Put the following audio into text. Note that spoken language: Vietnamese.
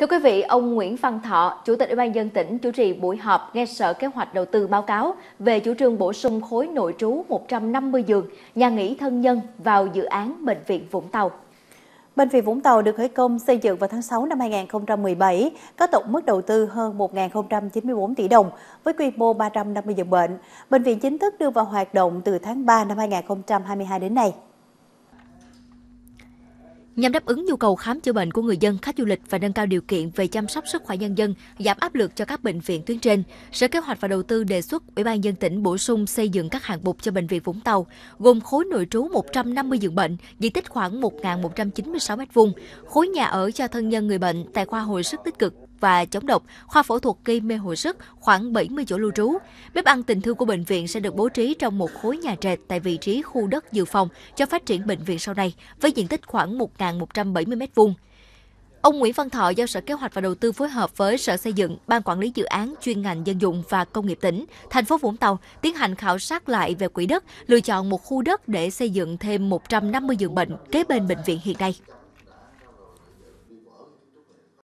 Thưa quý vị, ông Nguyễn Văn Thọ, Chủ tịch Ủy ban dân tỉnh chủ trì buổi họp nghe Sở Kế hoạch Đầu tư báo cáo về chủ trương bổ sung khối nội trú 150 giường, nhà nghỉ thân nhân vào dự án Bệnh viện Vũng Tàu. Bệnh viện Vũng Tàu được khởi công xây dựng vào tháng 6 năm 2017, có tổng mức đầu tư hơn 1.094 tỷ đồng với quy mô 350 giường bệnh. Bệnh viện chính thức đưa vào hoạt động từ tháng 3 năm 2022 đến nay nhằm đáp ứng nhu cầu khám chữa bệnh của người dân, khách du lịch và nâng cao điều kiện về chăm sóc sức khỏe nhân dân, giảm áp lực cho các bệnh viện tuyến trên. Sở Kế hoạch và Đầu tư đề xuất Ủy ban dân tỉnh bổ sung xây dựng các hạng mục cho bệnh viện Vũng Tàu, gồm khối nội trú 150 giường bệnh, diện tích khoảng 1.196 m2, khối nhà ở cho thân nhân người bệnh tại khoa hồi sức tích cực và chống độc, khoa phẫu thuật gây mê hồi sức, khoảng 70 chỗ lưu trú. Bếp ăn tình thương của bệnh viện sẽ được bố trí trong một khối nhà trệt tại vị trí khu đất dự phòng cho phát triển bệnh viện sau này với diện tích khoảng 1.170 m2. Ông Nguyễn Văn Thọ giao Sở Kế hoạch và Đầu tư phối hợp với Sở Xây dựng, Ban quản lý dự án chuyên ngành dân dụng và công nghiệp tỉnh, thành phố Vũng Tàu tiến hành khảo sát lại về quỹ đất, lựa chọn một khu đất để xây dựng thêm 150 giường bệnh kế bên bệnh viện hiện nay.